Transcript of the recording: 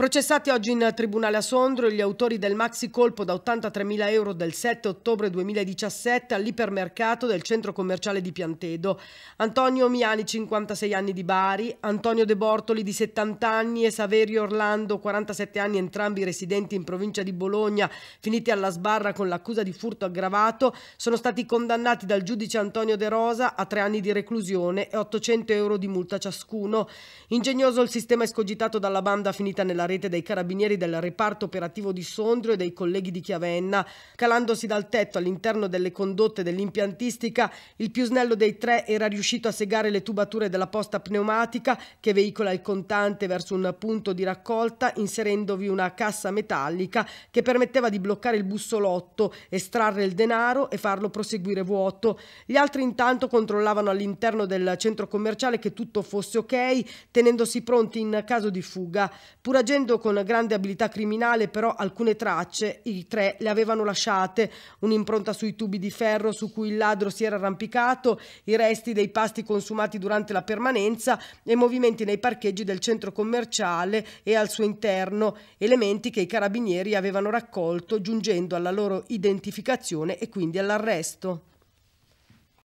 Processati oggi in tribunale a Sondrio gli autori del maxi colpo da 83.000 euro del 7 ottobre 2017 all'ipermercato del centro commerciale di Piantedo. Antonio Miani, 56 anni di Bari, Antonio De Bortoli di 70 anni e Saverio Orlando, 47 anni, entrambi residenti in provincia di Bologna, finiti alla sbarra con l'accusa di furto aggravato, sono stati condannati dal giudice Antonio De Rosa a tre anni di reclusione e 800 euro di multa ciascuno. Ingegnoso il sistema escogitato dalla banda finita nella rete dei carabinieri del reparto operativo di Sondrio e dei colleghi di Chiavenna. Calandosi dal tetto all'interno delle condotte dell'impiantistica, il più snello dei tre era riuscito a segare le tubature della posta pneumatica che veicola il contante verso un punto di raccolta inserendovi una cassa metallica che permetteva di bloccare il bussolotto, estrarre il denaro e farlo proseguire vuoto. Gli altri intanto controllavano all'interno del centro commerciale che tutto fosse ok, tenendosi pronti in caso di fuga. Puragene Essendo con grande abilità criminale però alcune tracce, i tre le avevano lasciate, un'impronta sui tubi di ferro su cui il ladro si era arrampicato, i resti dei pasti consumati durante la permanenza e movimenti nei parcheggi del centro commerciale e al suo interno, elementi che i carabinieri avevano raccolto giungendo alla loro identificazione e quindi all'arresto.